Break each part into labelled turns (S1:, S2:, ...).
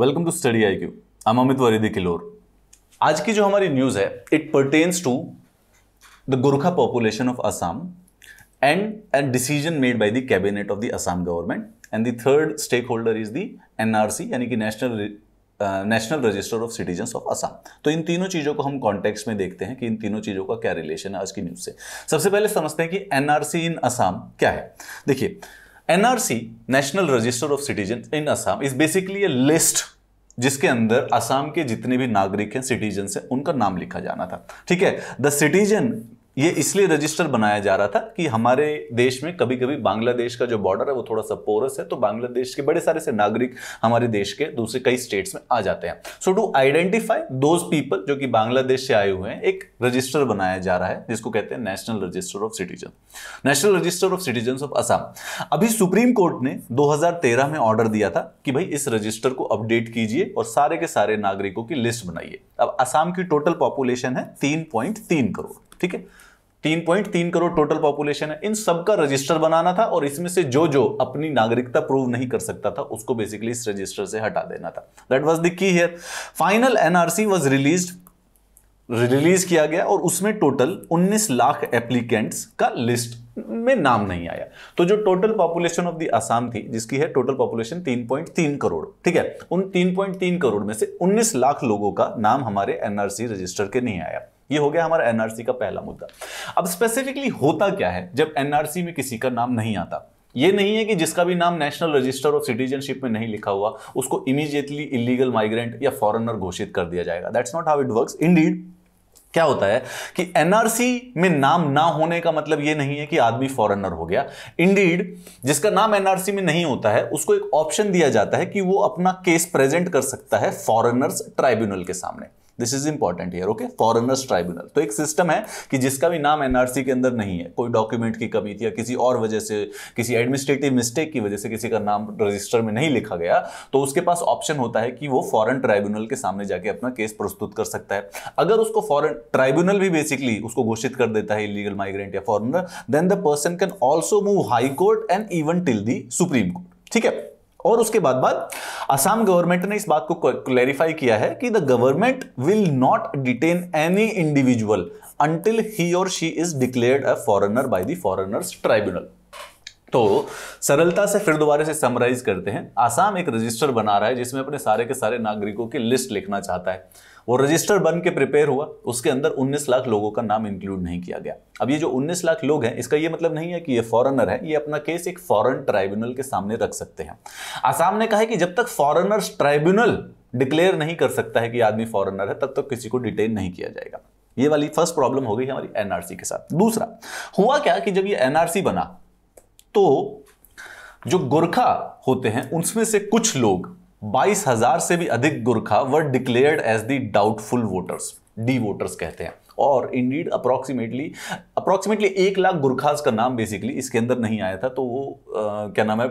S1: Welcome to study I Q I Amit वरीदी किलोर आज की जो हमारी न्यूज़ है it pertains to the Gorkha population of Assam and a decision made by the cabinet of the Assam government and the third stakeholder is the NRC यानी कि national national register of citizen of Assam तो इन तीनों चीज़ों को हम context में देखते हैं कि इन तीनों चीज़ों का क्या रिलेशन है आज की न्यूज़ से सबसे पहले समझते हैं कि एनआरसी इन असम क्या है देखिए NRC national register of citizen in Assam, is basically a list जिसके अंदर असम के जितने भी नागरिक हैं सिटीजन हैं उनका नाम लिखा जाना था ठीक है द सिटीजन ये इसलिए रजिस्टर बनाया जा रहा था कि हमारे देश में कभी कभी बांग्लादेश का जो बॉर्डर है वो थोड़ा सा पोरस है तो बांग्लादेश के बड़े सारे से नागरिक हमारे देश के दूसरे कई स्टेट्स में आ जाते हैं so to identify those people जो कि बांग्लादेश से आए हुए हैं एक रजिस्टर बनाया जा रहा है जिसको कहते हैं national register of citizen national register of citizen of Assam अभी सुप्रीम कोर्ट ने दो में ऑर्डर दिया था कि भाई इस रजिस्टर को अपडेट कीजिए और सारे के सारे नागरिकों की लिस्ट बनाइए अब असम की टोटल पॉपुलेशन है तीन पॉइंट तीन करोड़ ठीक है तीन पॉइंट तीन करोड़ टोटल पॉपुलेशन है इन सबका रजिस्टर बनाना था और इसमें से जो जो अपनी नागरिकता प्रूव नहीं कर सकता था उसको बेसिकली इस रजिस्टर से हटा देना था that was the key here final NRC was release release किया गया और उसमें टोटल 19 लाख एप्लीकेंट्स का लिस्ट में नाम नहीं आया तो जो total population of the Assam थी जिसकी है टोटल पॉपुलेशन 3.3 करोड़ ठीक है उन 3.3 करोड़ में से 19 लाख लोगों का नाम हमारे एनआरसी रजिस्टर के नहीं आया ये हो गया हमारा एनआरसी का पहला मुद्दा अब स्पेसिफिकली होता क्या है जब एनआरसी में किसी का नाम नहीं आता ये नहीं है कि जिसका भी नाम नेशनल रजिस्टर ऑफ सिटीजनशिप में नहीं लिखा हुआ उसको इमीजिएटली इलीगल माइग्रेंट या फॉरेनर घोषित कर दिया जाएगा that's not how it works indeed क्या होता है कि एनआरसी में नाम ना होने का मतलब यह नहीं है कि आदमी फॉरेनर हो गया इंडीड जिसका नाम एनआरसी में नहीं होता है उसको एक ऑप्शन दिया जाता है कि वो अपना केस प्रेजेंट कर सकता है फॉरेनर्स ट्राइब्यूनल के सामने this is important year okay foreigners tribunal तो एक सिस्टम है कि जिसका भी नाम एनआरसी के अंदर नहीं है कोई डॉक्यूमेंट की कमी थी या किसी और वजह से किसी एडमिनिस्ट्रेटिव मिस्टेक की वजह से किसी का नाम रजिस्टर में नहीं लिखा गया तो उसके पास ऑप्शन होता है कि वो फॉरन ट्राइब्यूनल के सामने जाके अपना केस प्रस्तुत कर सकता है अगर उसको फॉरन ट्राइब्यूनल भी बेसिकली उसको घोषित कर देता है इलीगल माइग्रेंट या foreigner then the person can also move high court and even till the Supreme Court ठीक है और उसके बाद बाद असम गवर्नमेंट ने इस बात को क्लैरिफाई किया है कि the government will not detain any individual until he और she is declared a foreigner by the foreigners tribunal तो सरलता से फिर दोबारा से समराइज करते हैं आसाम एक रजिस्टर बना रहा है जिसमें अपने सारे के सारे नागरिकों की लिस्ट लिखना चाहता है वो रजिस्टर बन के प्रिपेयर हुआ उसके अंदर 19 लाख लोगों का नाम इंक्लूड नहीं किया गया अब ये जो 19 लाख लोग हैं इसका ये मतलब नहीं है कि ये फॉरेनर है ये अपना केस एक फॉरेन ट्राइब्यूनल के सामने रख सकते हैं आसाम ने कहा है कि जब तक फॉरेनर्स ट्राइब्यूनल डिक्लेयर नहीं कर सकता है कि आदमी फॉरेनर है तब तक तो किसी को डिटेन नहीं किया जाएगा ये वाली फर्स्ट प्रॉब्लम हो गई हमारी एनआरसी के साथ दूसरा हुआ क्या कि जब ये एनआरसी बना तो जो गोरखा होते हैं उनमें से कुछ लोग 22,000 से भी अधिक Gorkha were declared as the doubtful voters D voters कहते हैं और इंडीड अप्रॉक्सीमेटली अप्रॉक्सीमेटली एक लाख गुरखाज का नाम बेसिकली इसके अंदर नहीं आया था तो वो आ, क्या नाम है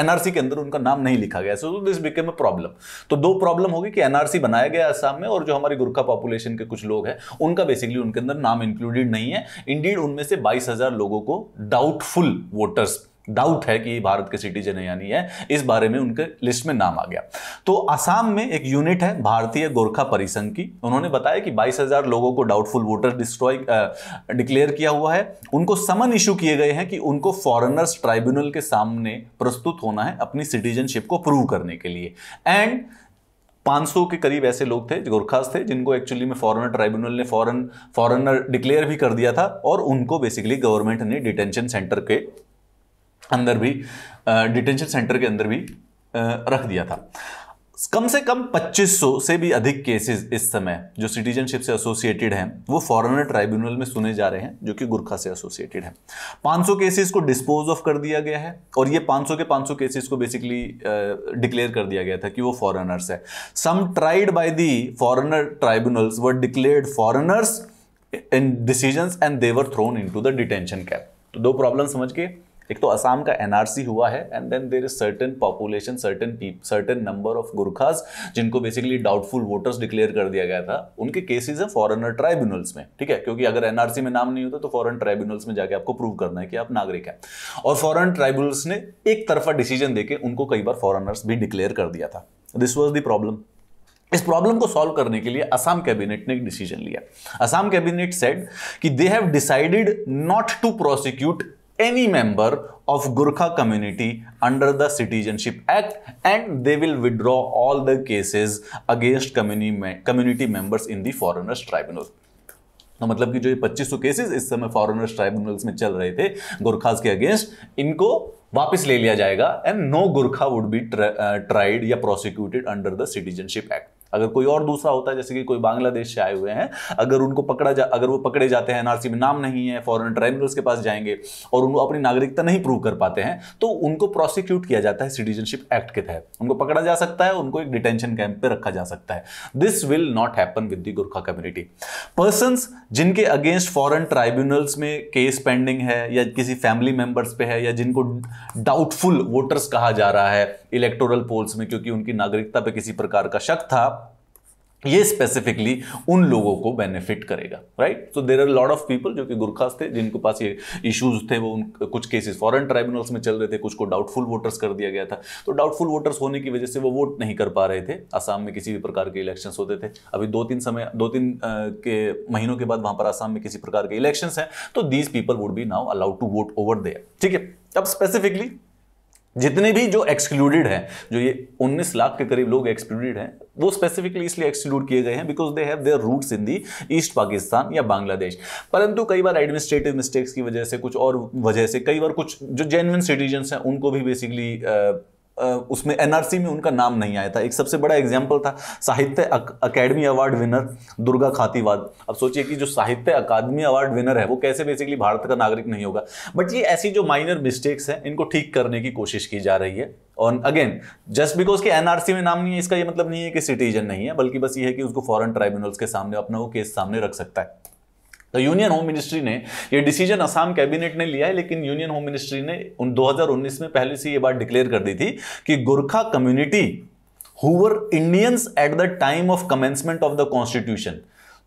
S1: एनआरसी के अंदर उनका नाम नहीं लिखा गया so this became a problem तो दो प्रॉब्लम होगी कि एनआरसी बनाया गया असम में और जो हमारी गुरखा पॉपुलेशन के कुछ लोग हैं उनका बेसिकली उनके अंदर नाम इंक्लूडेड नहीं है इंडीड उनमें से बाईस लोगों को डाउटफुल वोटर्स डाउट है कि भारत के सिटीजन है या नहीं है इस बारे में उनके लिस्ट में नाम आ गया तो आसाम में एक यूनिट है भारतीय गोरखा परिसंघ की उन्होंने बताया कि 22,000 लोगों को डाउटफुल वोटर डिस्ट्रॉय डिक्लेयर किया हुआ है उनको समन इशू किए गए हैं कि उनको फॉरेनर्स ट्राइब्यूनल के सामने प्रस्तुत होना है अपनी सिटीजनशिप को प्रूव करने के लिए एंड 500 के करीब ऐसे लोग थे गोरखास थे जिनको एक्चुअली में फॉरनर ट्राइब्यूनल ने फॉरन फॉरनर डिक्लेयर भी कर दिया था और उनको बेसिकली गवर्नमेंट ने डिटेंशन सेंटर के अंदर भी डिटेंशन सेंटर के अंदर भी रख दिया था कम से कम 2500 से भी अधिक केसेस इस समय जो सिटीजनशिप से एसोसिएटेड हैं वो फॉरेनर ट्राइब्यूनल में सुने जा रहे हैं जो कि गुरखा से एसोसिएटेड है 500 केसेस को डिस्पोज ऑफ कर दिया गया है और ये 500 के 500 केसेस को बेसिकली डिक्लेयर कर दिया गया था कि वो फॉरेनर्स है some tried by the foreigner tribunals were declared foreigners in decision and they were thrown in the detention camp तो दो प्रॉब्लम समझ के एक तो असम का एनआरसी हुआ है and then there is certain population certain certain number of Gurkhas जिनको बेसिकली डाउटफुल वोटर्स डिक्लेयर कर दिया गया था उनके केसेस है फॉरनर ट्राइब्यूनल्स में ठीक है क्योंकि अगर एनआरसी में नाम नहीं होता तो फॉरन ट्राइब्यूनल्स में जाके आपको प्रूव करना है कि आप नागरिक हैं और फॉरन ट्राइब्यूनल्स ने एक तरफा डिसीजन देकर उनको कई बार फॉरनर्स भी डिक्लेयर कर दिया था दिस वॉज द प्रॉब्लम इस प्रॉब्लम को सॉल्व करने के लिए असम कैबिनेट ने एक डिसीजन लिया असम कैबिनेट सेड कि they have decided not to prosecute any member of Gurkha community under the Citizenship Act and they will withdraw all the cases against community, community members in the Foreigners Tribunal. तो मतलब कि जो ये 2500 cases इस समय foreigners tribunals में चल रहे थे गुरखाज के अगेंस्ट इनको वापस ले लिया जाएगा and no Gurkha would be tried या prosecuted under the citizenship act अगर कोई और दूसरा होता है जैसे कि कोई बांग्लादेश से आए हुए हैं अगर उनको पकड़ा जा अगर वो पकड़े जाते हैं एनआरसी में नाम नहीं है फॉरन ट्राइब्यूनल्स के पास जाएंगे और उनको अपनी नागरिकता नहीं प्रूव कर पाते हैं तो उनको प्रोसिक्यूट किया जाता है सिटीजनशिप एक्ट के तहत उनको पकड़ा जा सकता है उनको एक डिटेंशन कैंप पर रखा जा सकता है this will not happen with the Gurkha community person जिनके अगेंस्ट फॉरन ट्राइब्यूनल्स में केस पेंडिंग है या किसी फैमिली मेंबर्स पे है या जिनको डाउटफुल वोटर्स कहा जा रहा है इलेक्टोरल पोल्स में क्योंकि उनकी नागरिकता पे किसी प्रकार का शक था ये स्पेसिफिकली उन लोगों को बेनिफिट करेगा right so there are lot of people जो कि गुरखास थे जिनके पास ये इश्यूज थे वो उन कुछ केसेस फॉरेन ट्राइब्यूनल्स में चल रहे थे कुछ को डाउटफुल वोटर्स कर दिया गया था तो डाउटफुल वोटर्स होने की वजह से वो वोट नहीं कर पा रहे थे आसाम में किसी भी प्रकार के इलेक्शन होते थे अभी दो तीन समय दो तीन के महीनों के बाद वहां पर आसाम में किसी प्रकार के इलेक्शन हैं तो these people would be now allowed to vote over there ठीक है अब स्पेसिफिकली जितने भी जो एक्सक्लूडेड हैं जो ये 19 लाख के करीब लोग एक्सक्लूडेड हैं वो स्पेसिफिकली इसलिए एक्सक्लूड किए गए हैं because they have their roots in the East Pakistan या बांग्लादेश परंतु कई बार एडमिनिस्ट्रेटिव मिस्टेक्स की वजह से कुछ और वजह से कई बार कुछ जो जेनविन सिटीजन्स हैं उनको भी बेसिकली उसमें एनआरसी में उनका नाम नहीं आया था एक सबसे बड़ा एग्जाम्पल था साहित्य अकेडमी अवार्ड विनर दुर्गा खातीवाद अब सोचिए कि जो साहित्य अकादमी अवार्ड विनर है वो कैसे बेसिकली भारत का नागरिक नहीं होगा बट ये ऐसी जो माइनर मिस्टेक्स हैं इनको ठीक करने की कोशिश की जा रही है और अगेन जस्ट बिकॉज के एनआरसी में नाम नहीं है इसका ये मतलब नहीं है कि सिटीजन नहीं है बल्कि बस ये है कि उसको फॉरन ट्राइब्यूनल्स के सामने अपना वो केस सामने रख सकता है तो यूनियन होम मिनिस्ट्री ने यह डिसीजन असम कैबिनेट ने लिया है लेकिन यूनियन होम मिनिस्ट्री ने उन 2019 में पहले से ये बात डिक्लेयर कर दी थी कि Gorkha community who were Indians at the time of commencement of the constitution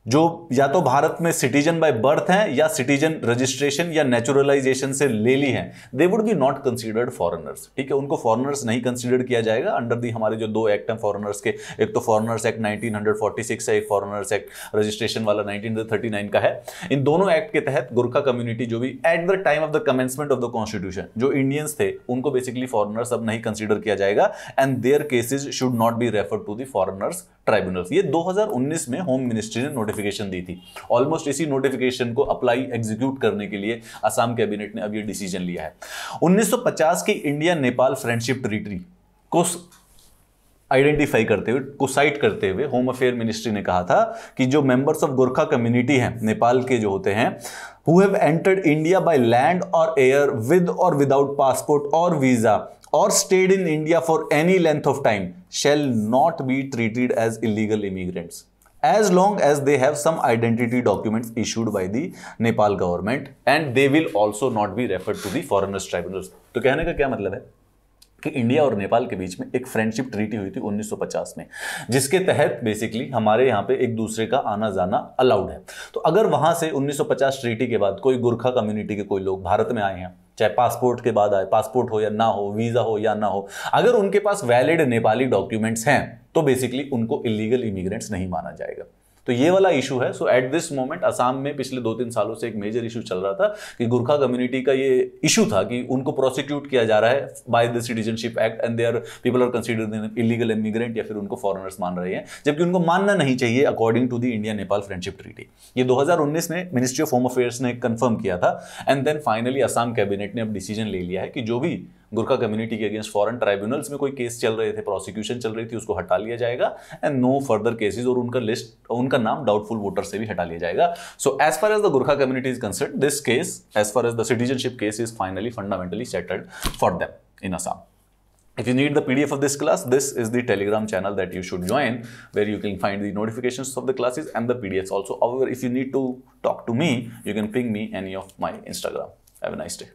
S1: जो या तो भारत में सिटीजन बाय बर्थ हैं या सिटीजन रजिस्ट्रेशन या नेचुरलाइजेशन से ले ली हैं they would be not considered foreigners ठीक है उनको फॉरेनर्स नहीं कंसीडर किया जाएगा अंडर दी हमारे जो दो एक्ट हैं फॉरेनर्स के एक तो फॉरेनर्स एक्ट 1946 है एक फॉरेनर्स एक्ट रजिस्ट्रेशन वाला 1939 का है इन दोनों एक्ट के तहत गुरखा कम्युनिटी जो भी at the time of the commencement of the constitution जो इंडियंस थे उनको बेसिकली फॉरनर्स अब नहीं कंसिडर किया जाएगा and their cases should not be refer to the foreigners tribunal ये 2019 में होम मिनिस्ट्री ने नोटिफिकेशन दी थी ऑलमोस्ट इसी नोटिफिकेशन को अप्लाई एग्जीक्यूट करने के लिए असम कैबिनेट ने अब ये डिसीजन लिया है 1950 की इंडिया नेपाल फ्रेंडशिप ट्रीटरी को आइडेंटिफाई करते हुए को साइट करते हुए होम अफेयर मिनिस्ट्री ने कहा था कि जो मेंबर्स ऑफ गोरखा कम्युनिटी हैं नेपाल के जो होते हैं who have entered India by land और एयर विद और विदाउट पासपोर्ट और visa or stayed in India for any length of time shall not be treated as illegal immigrants as long as they have some identity documents issued by the Nepal government and they will also not be referred to the foreigners tribunals. तो कहने का क्या मतलब है कि India और नेपाल के बीच में एक फ्रेंडशिप ट्रीटी हुई थी 1950 में जिसके तहत बेसिकली हमारे यहाँ पे एक दूसरे का आना जाना अलाउड है तो अगर वहाँ से 1950 ट्रीटी के बाद कोई गुरखा कम्युनिटी के कोई लोग भारत में आए हैं चाहे पासपोर्ट के बाद आए पासपोर्ट हो या ना हो वीज़ा हो या ना हो अगर उनके पास वैलिड नेपाली डॉक्यूमेंट्स हैं तो बेसिकली उनको इलीगल इमिग्रेंट्स नहीं माना जाएगा तो ये वाला इशू है so at this moment Assam में पिछले दो तीन सालों से एक मेजर इशू चल रहा था कि गुरखा कम्युनिटी का ये इशू था कि उनको प्रोसिक्यूट किया जा रहा है by the citizenship act and there people are consider illegal immigrant या फिर उनको फॉरनर्स मान रहे हैं जबकि उनको मानना नहीं चाहिए according to the India Nepal friendship treaty ये दो में मिनिस्ट्री ऑफ होम अफेयर्स ने कंफर्म किया था and then finally Assam cabinet ने अब डिसीजन ले लिया है कि जो भी गुरखा कम्युनिटी के अगेंस्ट फॉरन ट्राइब्यूनल्स में कोई केस चल रहे थे प्रोसिक्यूशन चल रही थी उसको हटा लिया जाएगा एंड नो फर्दर केसेज और उनका लिस्ट उनका नाम डाउटफुल वोटर से भी हटा लिया जाएगा so as far as the Gurkha community is concern this case as far as the citizenship case is finally fundamentally settled for them in Assam If you need the PDF of this class, this is the Telegram channel that you should join where you can find the notifications of the classes and the PDFs also. However, if you need to talk to me, you can ping me any of my Instagram. Have a nice day.